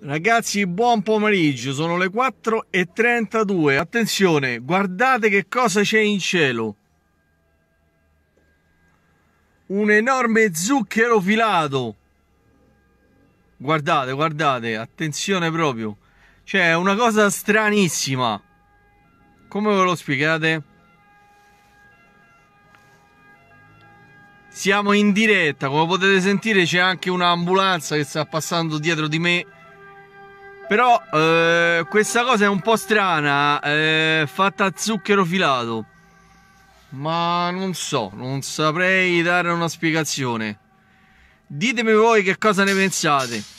Ragazzi, buon pomeriggio, sono le 4.32. Attenzione, guardate che cosa c'è in cielo. Un enorme zucchero filato. Guardate, guardate, attenzione proprio. Cioè, è una cosa stranissima. Come ve lo spiegate? Siamo in diretta, come potete sentire c'è anche un'ambulanza che sta passando dietro di me però eh, questa cosa è un po' strana, eh, fatta a zucchero filato. Ma non so, non saprei dare una spiegazione. Ditemi voi che cosa ne pensate.